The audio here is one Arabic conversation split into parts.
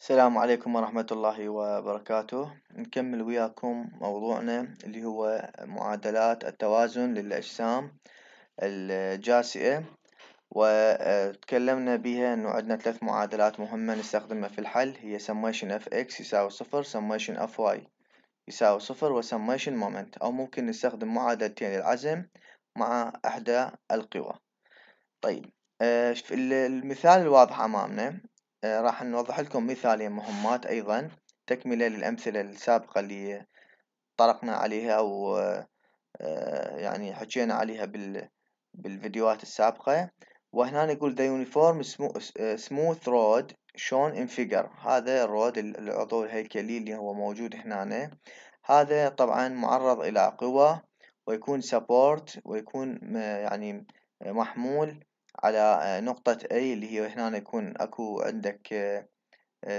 السلام عليكم ورحمة الله وبركاته نكمل وياكم موضوعنا اللي هو معادلات التوازن للأجسام الجاسئة وتكلمنا بها انه عندنا ثلاث معادلات مهمة نستخدمها في الحل هي summation of x يساوي صفر summation of y يساوي صفر summation moment او ممكن نستخدم معادلتين العزم مع احدى القوى طيب آه، المثال الواضح امامنا آه، راح نوضح لكم مثالين مهمات أيضا تكملة للأمثلة السابقة اللي طرقنا عليها أو آه، يعني حكينا عليها بال بالفيديوهات السابقة وهنا نقول the uniform آه، smooth road shown in figure هذا الرود العضو الهيكلي اللي هو موجود هنا هذا طبعا معرض إلى قوى ويكون support ويكون يعني محمول على آه، نقطة A اللي هي هنا يكون اكو عندك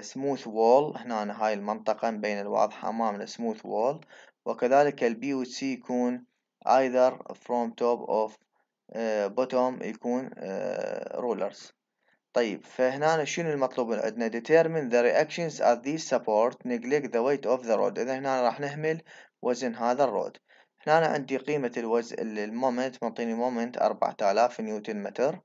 سموث آه، وول آه، هنا هاي المنطقة مبينة الواضحة امام السموث وول وكذلك البي C يكون either from top of bottom يكون rulers طيب فهنا شنو المطلوب عندنا determine the reactions at these support neglect the weight of the road اذا هنا راح نهمل وزن هذا الرود هنا عندي قيمة الوزن المومنت منطيني مومنت 4000 نيوتن متر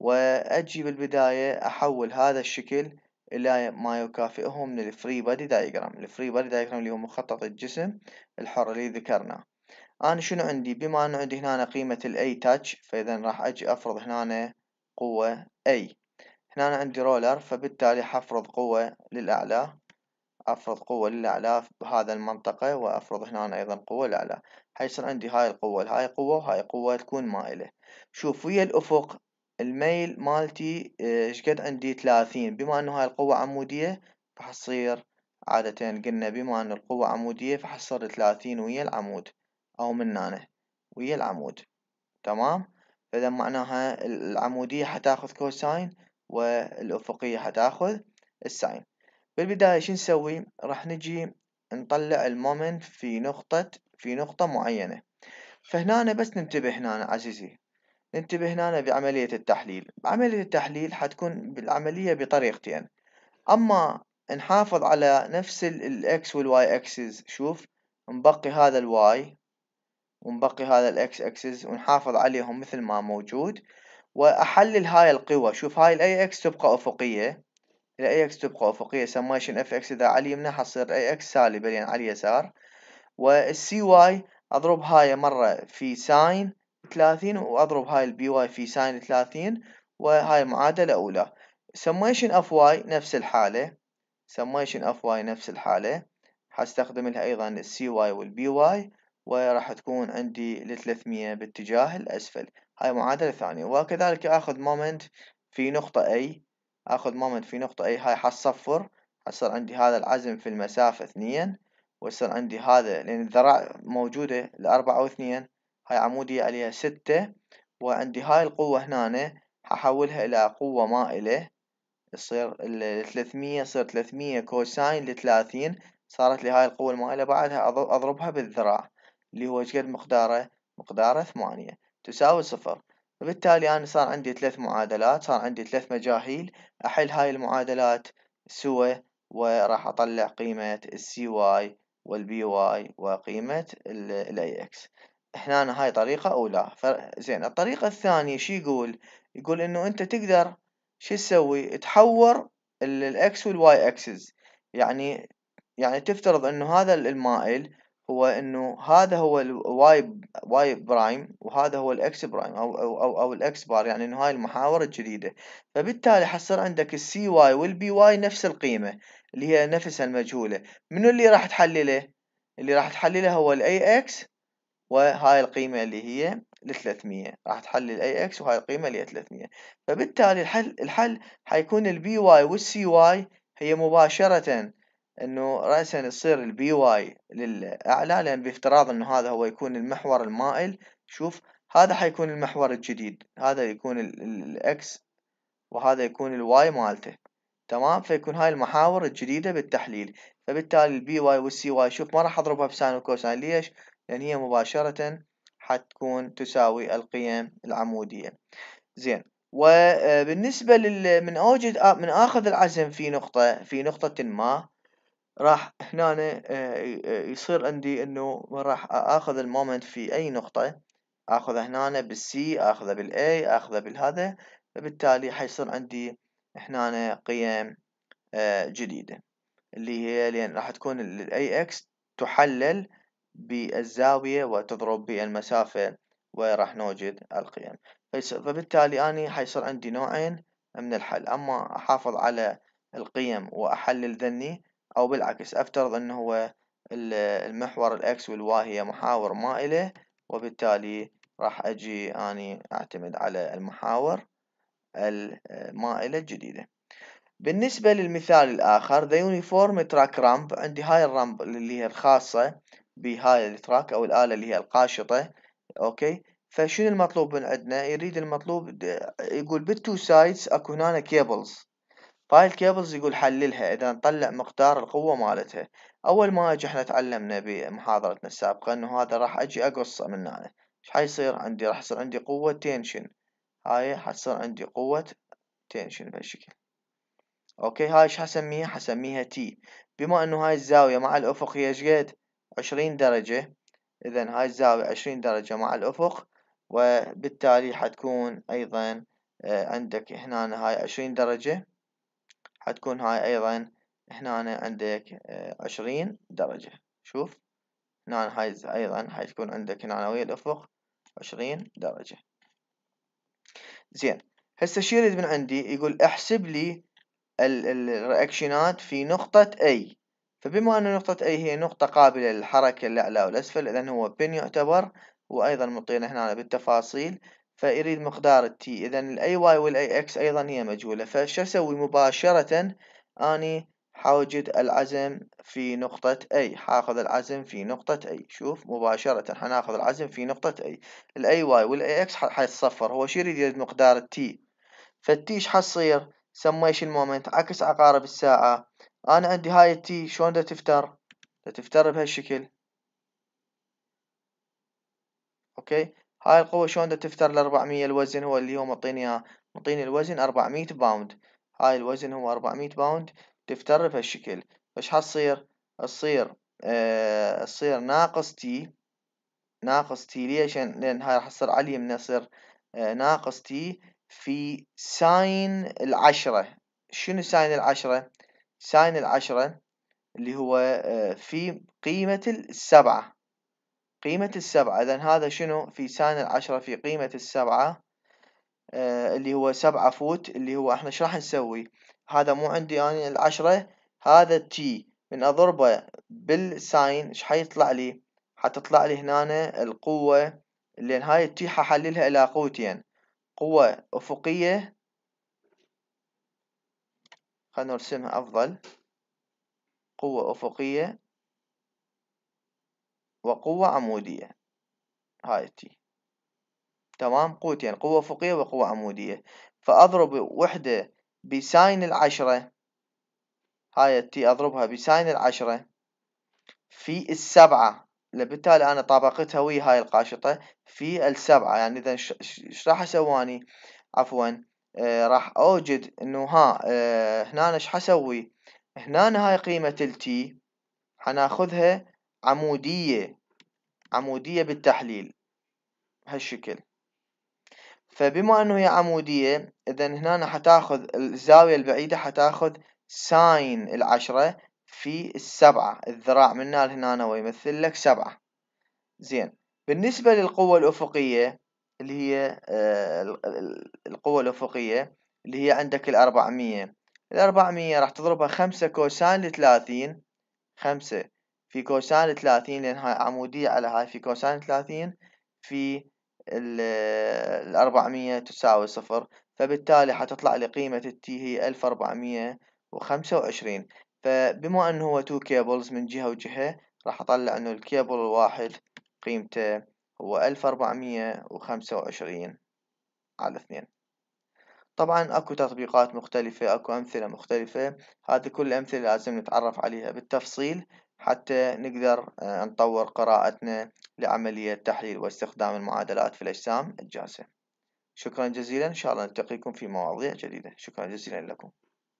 واجي بالبداية احول هذا الشكل الى ما يكافئه من الفري بادي دايجرام الفري بادي دايجرام اللي هو مخطط الجسم الحر اللي ذكرناه انا شنو عندي بما ان عندي هنا قيمة الاي تاتش فاذا راح اجي افرض هنا قوة اي هنا عندي رولر فبالتالي حفرض قوة للأعلى أفرض قوة للأعلى بهذا المنطقة وأفرض هنا أيضا قوة للأعلى حيصير عندي هاي القوة هاي قوة وهاي قوة تكون مائلة شوف ويا الأفق الميل مالتي آه، قد عندي ثلاثين بما انه هاي القوة عمودية راح تصير عادة قلنا بما ان القوة عمودية فحصر ثلاثين ويا العمود او من هنا ويا العمود تمام فاذا معناها العمودية حتاخذ كوساين والافقية حتاخذ الساين بالبداية شو نسوي راح نجي نطلع المومنت في نقطة في نقطة معينة فهنا بس ننتبه هنا عزيزي ننتبه هنا بعملية التحليل عملية التحليل حتكون بالعملية بطريقتين أما نحافظ على نفس ال الإكس والواي أكسس شوف نبقي هذا الواي ونبقي هذا الإكس أكسس ونحافظ عليهم مثل ما موجود وأحلل هاي القوى شوف هاي الأي إكس تبقى أفقية الأي إكس تبقى أفقية سماشن إف إكس إذا على اليمنى حتصير أي إكس سالبة لأن على اليسار والسي واي أضرب هاي مرة في ساين 30 واضرب هاي البي واي في ساين 30 وهاي معادلة اولى سميشن اف واي نفس الحالة سميشن اف واي نفس الحالة هستخدم لها ايضا السي واي والبي واي وراح تكون عندي ال 300 باتجاه الاسفل هاي معادلة ثانية وكذلك اخذ مومنت في نقطة اي اخذ مومنت في نقطة اي هاي حصفر حصل عندي هذا العزم في المسافة اثنين ويصير عندي هذا لان الذراع موجودة الاربعة واثنين هاي عمودية عليها ستة وعندي هاي القوة هنا هحولها إلى قوة مائلة ال 300 يصير ثلاثمية كوساين لثلاثين صارت لي هاي القوة المائلة بعدها أضربها بالذراع اللي هو شقد مقداره مقداره ثمانية تساوي صفر وبالتالي أنا صار عندي ثلاث معادلات صار عندي ثلاث مجاهيل أحل هاي المعادلات سوى وراح أطلع قيمة السي واي والبي واي وقيمة الاي اكس احنا أنا هاي طريقة اولى زين الطريقة الثانية شو يقول يقول انه انت تقدر شو تسوي تحور الاكس والواي اكسس يعني يعني تفترض انه هذا المائل هو انه هذا هو الواي واي برايم وهذا هو الاكس برايم او او او, أو الاكس بار يعني انه هاي المحاور الجديده فبالتالي حصل عندك السي واي والبي واي نفس القيمه اللي هي نفسها المجهوله منو اللي راح تحلله اللي راح تحلله هو الاي اكس وهاي القيمة اللي هي لثلاثمية راح تحلل اي اكس وهاي القيمة اللي هي 300 فبالتالي الحل الحل حيكون البي واي والسي واي هي مباشرة انه رأسا يصير البي واي للاعلى لان بافتراض انه هذا هو يكون المحور المائل شوف هذا حيكون المحور الجديد هذا يكون الاكس وهذا يكون الواي مالته تمام فيكون هاي المحاور الجديدة بالتحليل فبالتالي البي واي والسي واي شوف ما راح اضربها بساين وكوساين ليش لان يعني هي مباشرة حتكون تساوي القيم العمودية زين وبالنسبة لل من اوجد من اخذ العزم في نقطة في نقطة ما راح هنا آه، يصير عندي انه راح اخذ المومنت في اي نقطة اخذه هنا بالسي اخذه بالاي اخذه بالهذا فبالتالي حيصير عندي هنا قيم آه، جديدة اللي هي لان راح تكون الاي اكس تحلل بالزاوية وتضرب بالمسافة وراح نوجد القيم فبالتالي أنا حيصير عندي نوعين من الحل أما أحافظ على القيم وأحلل ذني أو بالعكس أفترض أنه هو المحور الإكس والواي هي محاور مائلة وبالتالي راح أجي أني أعتمد على المحاور المائلة الجديدة بالنسبة للمثال الآخر the uniform track ramp عندي هاي الرامب اللي هي الخاصة بهاي التراك او الآلة اللي هي القاشطة اوكي فشنو المطلوب من عندنا يريد المطلوب يقول بالتو سايدز اكو هنا كيبلز هاي الكيبلز يقول حللها اذا نطلع مقدار القوة مالتها اول ما اجي احنا تعلمنا بمحاضرتنا السابقة انه هذا راح اجي اقصه من هنا ايش حيصير عندي راح يصير عندي قوة تنشن هاي حتصير عندي قوة تنشن بهالشكل اوكي هاي ايش حسميها حسميها تي بما انه هاي الزاوية مع الافق هي ايش قد عشرين درجة إذا هاي الزاوية عشرين درجة مع الأفق وبالتالي حتكون أيضا آه، عندك هنا هاي عشرين درجة حتكون هاي أيضا هنا عندك آه، عشرين درجة شوف هنا هاي أيضا حتكون عندك هنا ويا الأفق عشرين درجة زين هسه شو يريد من عندي يقول احسب لي الرياكشنات في نقطة A فبما أن نقطة A هي نقطة قابلة للحركة للأعلى والأسفل إذا هو بن يعتبر وأيضا مطينا هنا بالتفاصيل فيريد مقدار التي إذا الأي واي والأي إكس أيضا هي مجهولة فش أسوي مباشرة أني حوجد العزم في نقطة A حاخذ العزم في نقطة A شوف مباشرة حناخذ العزم في نقطة A الأي واي والأي إكس حيتصفر هو شو يريد يريد مقدار التي فالتي إيش حصير سميشن مومنت عكس عقارب الساعة انا عندي هاي التي شلون بدها تفتر بدها تفتر بهالشكل اوكي هاي القوة شلون بدها تفتر لاربعمية الوزن هو اللي هو معطيني اياه معطيني الوزن اربعمية باوند هاي الوزن هو اربعمية باوند تفتر بهالشكل فش حتصير تصير أه ناقص تي ناقص تي ليش لان هاي راح تصير على اليمنى تصير آه، ناقص تي في ساين العشرة شنو ساين العشرة ساين العشرة اللي هو آه، في قيمة السبعة قيمة السبعة إذا هذا شنو في ساين العشرة في قيمة السبعة آه، اللي هو سبعة فوت اللي هو احنا شو راح نسوي هذا مو عندي أنا يعني العشرة هذا تي من أضربه بالساين ايش حيطلع لي حتطلع لي هنا القوة لأن هاي التي ححللها إلى قوتين قوة أفقية خلنا نرسمها أفضل قوة أفقية وقوة عمودية هاي تي تمام قوتين يعني قوة أفقية وقوة عمودية فأضرب وحدة بساين العشرة هاي تي أضربها بساين العشرة في السبعة بالتالي أنا طابقتها ويا هاي القاشطة في السبعة يعني إذا راح أسواني عفوا آه، راح اوجد انه ها آه، هنا ايش حسوي هنا هاي قيمة التي حناخذها عمودية عمودية بالتحليل هالشكل فبما انه هي عمودية اذا هنا حتاخذ الزاوية البعيدة حتاخذ ساين العشرة في السبعة الذراع من هنا لهنا ويمثل لك سبعة زين بالنسبة للقوة الأفقية اللي هي آه، القوة الأفقية اللي هي عندك الأربعمية الأربعمية راح تضربها خمسة كوسان لثلاثين خمسة في كوسان لثلاثين لأن هاي عمودية على هاي في كوسان لثلاثين في الأربعمية تساوي صفر فبالتالي حتطلع لي قيمة التي هي ألف أربعمية وخمسة وعشرين فبما أنه هو تو كيبلز من جهة وجهة راح أطلع أنه الكيبل الواحد قيمته هو ألف أربعمية وخمسة وعشرين على اثنين طبعا أكو تطبيقات مختلفة أكو أمثلة مختلفة هذه كل أمثلة لازم نتعرف عليها بالتفصيل حتى نقدر آه، نطور قراءتنا لعملية تحليل واستخدام المعادلات في الأجسام الجاهزة شكرا جزيلا إن شاء الله نلتقيكم في مواضيع جديدة شكرا جزيلا لكم